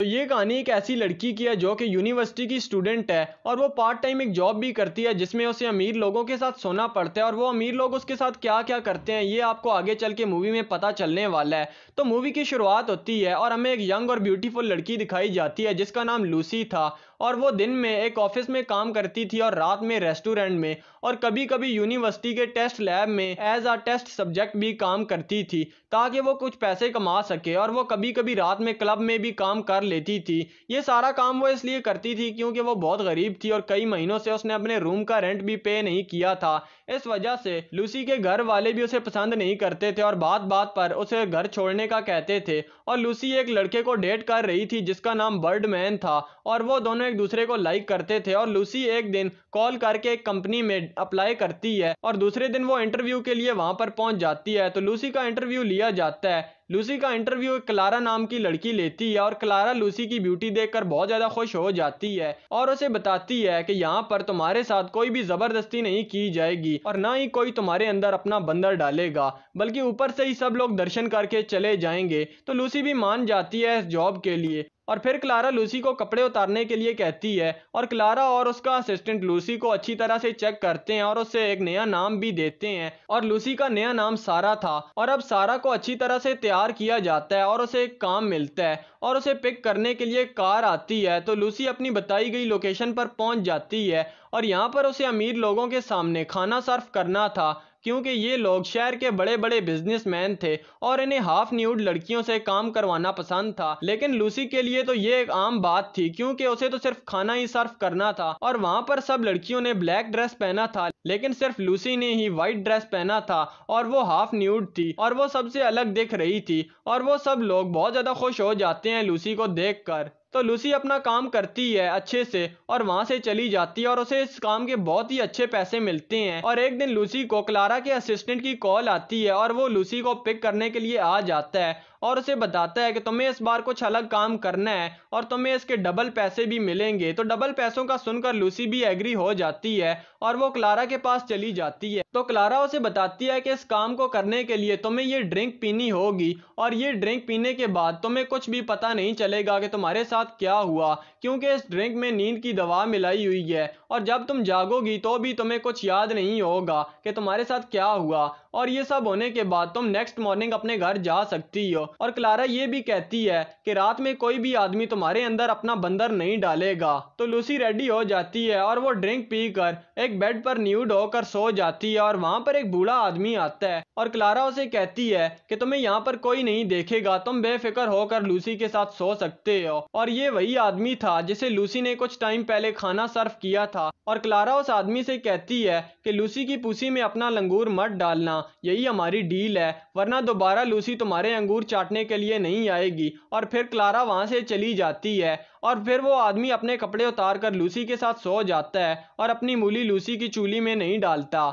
तो ये कहानी एक ऐसी लड़की की है जो कि यूनिवर्सिटी की स्टूडेंट है और वो पार्ट टाइम एक जॉब भी करती है जिसमें उसे अमीर लोगों के साथ सोना पड़ता है और वो अमीर लोग उसके साथ क्या क्या करते हैं ये आपको आगे चल के मूवी में पता चलने वाला है तो मूवी की शुरुआत होती है और हमें एक यंग और ब्यूटीफुल लड़की दिखाई जाती है जिसका नाम लूसी था और वो दिन में एक ऑफिस में काम करती थी और रात में रेस्टोरेंट में और कभी कभी यूनिवर्सिटी के टेस्ट लैब में एज आ टेस्ट सब्जेक्ट भी काम करती थी ताकि वो कुछ पैसे कमा सके और वो कभी कभी रात में क्लब में भी काम कर लेती थी ये सारा काम वो इसलिए करती थी क्योंकि वो बहुत गरीब थी और कई महीनों से उसने अपने रूम का रेंट भी पे नहीं किया था इस वजह से लूसी के घर वाले भी उसे पसंद नहीं करते थे और बात बात पर उसे घर छोड़ने का कहते थे और लूसी एक लड़के को डेट कर रही थी जिसका नाम बर्डमैन था और वो दोनों एक दूसरे को लाइक करते थे और लूसी एक दिन कॉल करके एक कंपनी में अप्लाई करती है और दूसरे दिन वो इंटरव्यू के लिए वहां पर पहुंच जाती है तो लूसी का इंटरव्यू लिया जाता है लूसी का इंटरव्यू क्लारा नाम की लड़की लेती है और क्लारा लूसी की ब्यूटी देखकर बहुत ज्यादा खुश हो जाती है और उसे बताती है कि यहाँ पर तुम्हारे साथ कोई भी जबरदस्ती नहीं की जाएगी और ना ही कोई तुम्हारे अंदर अपना बंदर डालेगा बल्कि ऊपर से ही सब लोग दर्शन करके चले जाएंगे तो लूसी भी मान जाती है इस जॉब के लिए और फिर क्लारा लूसी को कपड़े उतारने के लिए कहती है और क्लारा और उसका असिस्टेंट लूसी को अच्छी तरह से चेक करते हैं और उसे एक नया नाम भी देते हैं और लूसी का नया नाम सारा था और अब सारा को अच्छी तरह से तैयार किया जाता है और उसे एक काम मिलता है और उसे पिक करने के लिए कार आती है तो लूसी अपनी बताई गई लोकेशन पर पहुंच जाती है और यहाँ पर उसे अमीर लोगों के सामने खाना सर्व करना था क्योंकि ये लोग शहर के बड़े बड़े बिजनेसमैन थे और इन्हें हाफ न्यूड लड़कियों से काम करवाना पसंद था लेकिन लूसी के लिए तो ये एक आम बात थी क्योंकि उसे तो सिर्फ खाना ही सर्व करना था और वहाँ पर सब लड़कियों ने ब्लैक ड्रेस पहना था लेकिन सिर्फ लूसी ने ही वाइट ड्रेस पहना था और वो हाफ न्यूड थी और वो सबसे अलग दिख रही थी और वो सब लोग बहुत ज़्यादा खुश हो जाते हैं लूसी को देख कर तो लूसी अपना काम करती है अच्छे से और वहाँ से चली जाती है और उसे इस काम के बहुत ही अच्छे पैसे मिलते हैं और एक दिन लूसी को क्लारा के असिस्टेंट की कॉल आती है और वो लूसी को पिक करने के लिए आ जाता है और उसे बताता है कि तुम्हें इस बार कुछ अलग काम करना है और तुम्हें इसके डबल पैसे भी मिलेंगे तो डबल पैसों का सुनकर लूसी भी एग्री हो जाती है और वो क्लारा के पास चली जाती है तो क्लारा उसे बताती है कि इस काम को करने के लिए तुम्हें ये ड्रिंक पीनी होगी और ये ड्रिंक पीने के बाद तुम्हें कुछ भी पता नहीं चलेगा कि तुम्हारे साथ क्या हुआ क्योंकि इस ड्रिंक में नींद की दवा मिलाई हुई है और जब तुम जागोगी तो भी तुम्हें कुछ याद नहीं होगा कि तुम्हारे साथ क्या हुआ और ये सब होने के बाद तुम नेक्स्ट मॉर्निंग अपने घर जा सकती हो और क्लारा ये भी कहती है कि रात में कोई भी आदमी तुम्हारे अंदर अपना बंदर नहीं डालेगा तो लूसी रेडी हो जाती है और वो ड्रिंक पी कर एक बेड पर न्यूड होकर सो जाती है और वहाँ पर एक बूढ़ा आदमी आता है और क्लारा उसे कहती है कि तुम्हें यहाँ पर कोई नहीं देखेगा तुम बेफिक्र होकर लूसी के साथ सो सकते हो और ये वही आदमी था जिसे लूसी ने कुछ टाइम पहले खाना सर्व किया था और क्लारा उस आदमी से कहती है कि लूसी की पूसी में अपना लंगूर मत डालना यही हमारी डील है वरना दोबारा लूसी तुम्हारे अंगूर चाटने के लिए नहीं आएगी और फिर क्लारा वहाँ से चली जाती है और फिर वो आदमी अपने कपड़े उतार कर लूसी के साथ सो जाता है और अपनी मूली लूसी की चूली में नहीं डालता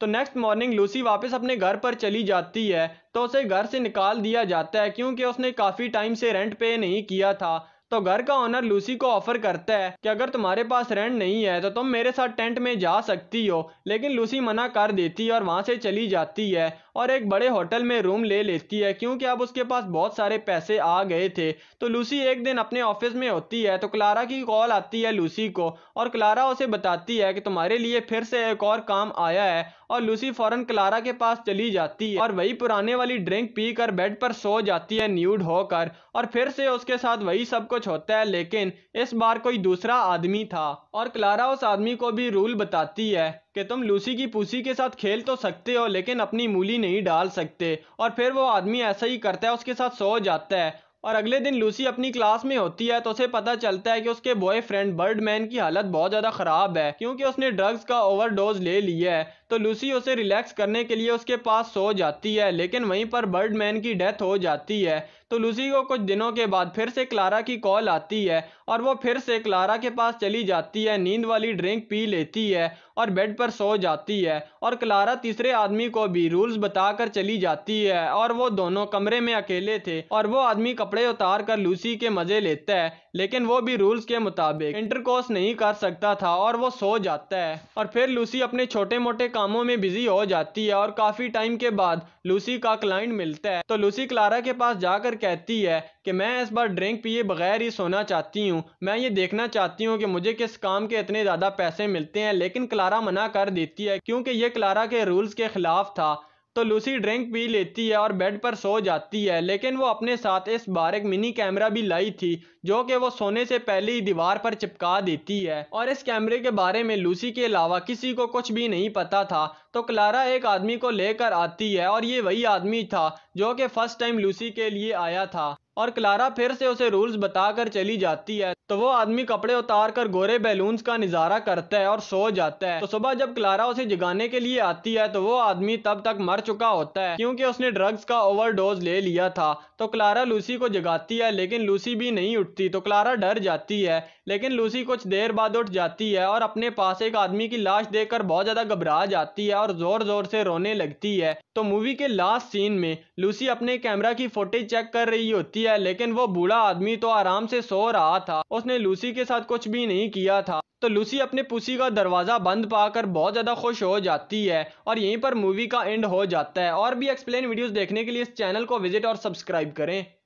तो नेक्स्ट मॉर्निंग लूसी वापस अपने घर पर चली जाती है तो उसे घर से निकाल दिया जाता है क्योंकि उसने काफ़ी टाइम से रेंट पे नहीं किया था तो घर का ऑनर लूसी को ऑफर करता है कि अगर तुम्हारे पास रेंट नहीं है तो तुम मेरे साथ टेंट में जा सकती हो लेकिन लूसी मना कर देती है और वहाँ से चली जाती है और एक बड़े होटल में रूम ले लेती है क्योंकि अब उसके पास बहुत सारे पैसे आ गए थे तो लूसी एक दिन अपने ऑफिस में होती है तो क्लारा की कॉल आती है लूसी को और क्लारा उसे बताती है कि तुम्हारे लिए फिर से एक और काम आया है और लूसी फौरन क्लारा के पास चली जाती है और वही पुराने वाली ड्रिंक पी कर बेड पर सो जाती है न्यूड होकर और फिर से उसके साथ वही सब कुछ होता है लेकिन इस बार कोई दूसरा आदमी था और क्लारा उस आदमी को भी रूल बताती है कि तुम लूसी की पूसी के साथ खेल तो सकते हो लेकिन अपनी मूली नहीं डाल सकते और फिर वो आदमी ऐसा ही करता है उसके साथ सो जाता है और अगले दिन लूसी अपनी क्लास में होती है तो उसे पता चलता है कि उसके बॉयफ्रेंड बर्डमैन की हालत बहुत ज़्यादा ख़राब है क्योंकि उसने ड्रग्स का ओवरडोज ले लिया है तो लूसी उसे रिलैक्स करने के लिए उसके पास सो जाती है लेकिन वहीं पर बर्डमैन की डेथ हो जाती है तो लूसी को कुछ दिनों के बाद फिर से क्लारा की कॉल आती है और वो फिर से क्लारा के पास चली जाती है नींद वाली ड्रिंक पी लेती है और बेड पर सो जाती है और क्लारा तीसरे आदमी को भी रूल्स बताकर चली जाती है और वो दोनों कमरे में अकेले थे और वो आदमी कपड़े उतार कर लूसी के मजे लेता है लेकिन वो भी रूल्स के मुताबिक इंटरकोर्स नहीं कर सकता था और वो सो जाता है और फिर लूसी अपने छोटे मोटे कामों में बिजी हो जाती है और काफी टाइम के बाद लूसी का क्लाइंट मिलता है तो लूसी क्लारा के पास जाकर कहती है कि मैं इस बार ड्रिंक पिए बगैर ही सोना चाहती हूँ हूँ मैं ये देखना चाहती हूँ कि मुझे किस काम के इतने ज़्यादा पैसे मिलते हैं लेकिन क्लारा मना कर देती है क्योंकि ये क्लारा के रूल्स के ख़िलाफ़ था तो लूसी ड्रिंक पी लेती है और बेड पर सो जाती है लेकिन वो अपने साथ इस बार एक मिनी कैमरा भी लाई थी जो कि वो सोने से पहले ही दीवार पर चिपका देती है और इस कैमरे के बारे में लूसी के अलावा किसी को कुछ भी नहीं पता था तो क्लारा एक आदमी को लेकर आती है और ये वही आदमी था जो कि फर्स्ट टाइम लूसी के लिए आया था और क्लारा फिर से उसे रूल्स बताकर चली जाती है तो वो आदमी कपड़े उतार कर गोरे बैलून्स का नज़ारा करता है और सो जाता है तो सुबह जब क्लारा उसे जगाने के लिए आती है तो वो आदमी तब तक मर चुका होता है क्योंकि उसने ड्रग्स का ओवरडोज ले लिया था तो क्लारा लूसी को जगाती है लेकिन लूसी भी नहीं उठती तो क्लारा डर जाती है लेकिन लूसी कुछ देर बाद उठ जाती है और अपने पास एक आदमी की लाश देखकर बहुत ज़्यादा घबरा जाती है और ज़ोर ज़ोर से रोने लगती है तो मूवी के लास्ट सीन में लूसी अपने कैमरा की फोटेज चेक कर रही होती किया लेकिन वो बूढ़ा आदमी तो आराम से सो रहा था उसने लूसी के साथ कुछ भी नहीं किया था तो लूसी अपने पुसी का दरवाज़ा बंद पाकर बहुत ज़्यादा खुश हो जाती है और यहीं पर मूवी का एंड हो जाता है और भी एक्सप्लेन वीडियोस देखने के लिए इस चैनल को विजिट और सब्सक्राइब करें